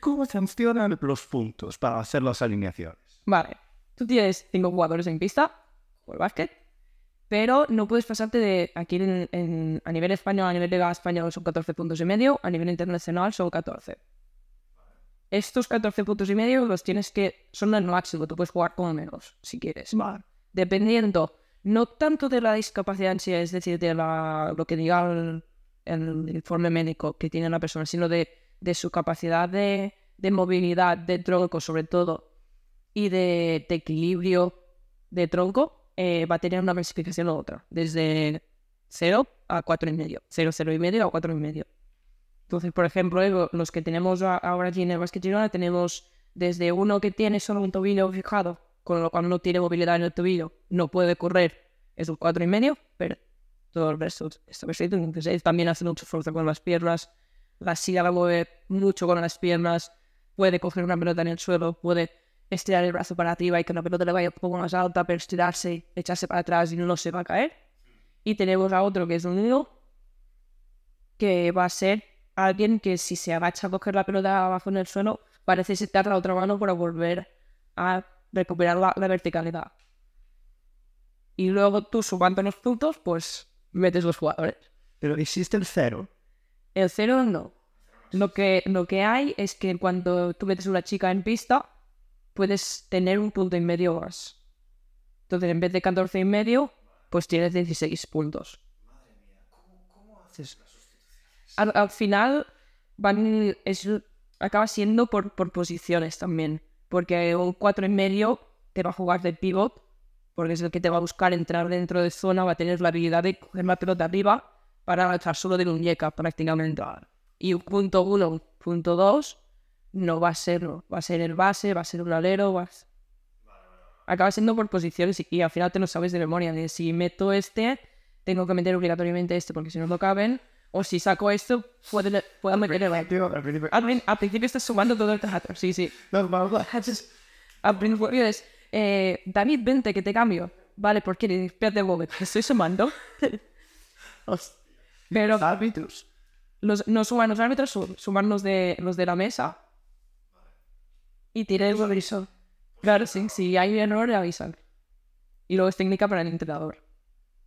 ¿Cómo funcionan los puntos para hacer las alineaciones? Vale, tú tienes cinco jugadores en pista, o el básquet, pero no puedes pasarte de aquí en, a nivel español, a nivel de la España son 14 puntos y medio, a nivel internacional son 14. Estos 14 puntos y medio los tienes que, son el máximo, tú puedes jugar con menos, si quieres. Vale. Dependiendo, no tanto de la discapacidad es decir, de la, lo que diga el informe médico que tiene la persona, sino de de su capacidad de, movilidad de tronco sobre todo y de, equilibrio de tronco eh, va a tener una versificación u otra, desde 0 a 4,5, 0, 0 y medio a 4,5. Entonces, por ejemplo, los que tenemos ahora aquí en el básquet Girona tenemos desde uno que tiene solo un tobillo fijado, con lo cual no tiene movilidad en el tobillo, no puede correr, es y medio pero todo el resto está perfecto entonces también hacen mucho fuerza con las piernas, la silla la mueve mucho con las piernas, puede coger una pelota en el suelo, puede estirar el brazo para arriba y que la pelota le vaya un poco más alta, pero estirarse, echarse para atrás y no se va a caer. Y tenemos a otro que es un nido, que va a ser alguien que si se agacha a coger la pelota abajo en el suelo, parece setar la otra mano para volver a recuperar la, verticalidad. Y luego tú sumando los puntos, pues metes los jugadores. Pero existe el cero. El cero no. Lo que, lo que hay es que cuando tú metes una chica en pista, puedes tener un punto y medio más. Entonces, en vez de 14 y medio, pues tienes 16 puntos. Madre mía, ¿cómo, haces Al, final, van, acaba siendo por, posiciones también. Porque un 4 y medio te va a jugar de pivot, porque es el que te va a buscar entrar dentro de zona, va a tener la habilidad de coger más pelota arriba para estar solo de muñeca prácticamente. Y un punto uno, un punto dos, no va a serlo. Va a ser el base, va a ser un alero, va Acaba siendo por posiciones y, al final te lo sabes de memoria. si meto este, tengo que meter obligatoriamente este porque si no lo caben. O si saco esto, puedo, puedo meter el... Al, al principio estás sumando todo el teatro. Sí, sí. Al principio es... Eh, David, vente que te cambio. Vale, porque espérate un momento, estoy sumando. Pero los, no suman los árbitros, suman los de, los de la mesa. Y tire el aviso. Claro, sí, si hay error, avisan. Y luego es técnica para el entrenador.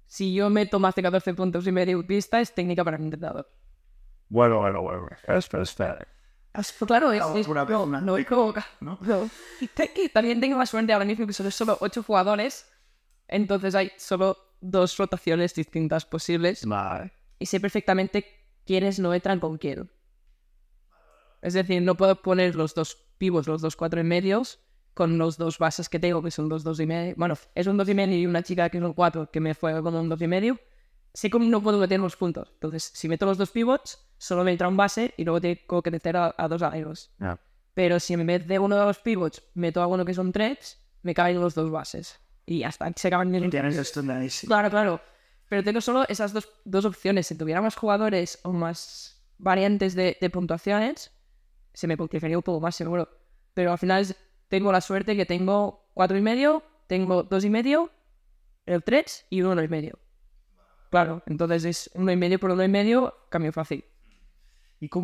Si yo meto más de 14 puntos y me de pista es técnica para el entrenador. Bueno, bueno, bueno. Es perfecto. Ah, pues claro, es, no hay como... ¿no? También tengo más suerte ahora mismo que son solo 8 jugadores, entonces hay solo dos rotaciones distintas posibles. Y sé perfectamente quiénes no entran con quién. Es decir, no puedo poner los dos pivots, los dos cuatro y medios, con los dos bases que tengo, que son dos dos y medio. Bueno, es un dos y medio y una chica que es un cuatro, que me fue con un dos y medio. Sé que no puedo meter los puntos. Entonces, si meto los dos pivots, solo me entra un base y luego tengo que meter a, dos a Pero si en vez de uno de los pivots meto a uno que son tres, me caen los dos bases. Y hasta se acaban mis... Tienes Claro, claro pero tengo solo esas dos, dos opciones. Si tuviera más jugadores o más variantes de, puntuaciones, se me potenciaría un poco más seguro. Pero al final tengo la suerte que tengo cuatro y medio, tengo dos y medio, el 3 y uno y medio. Claro, entonces es uno y medio por uno y medio, cambio fácil. ¿Y cómo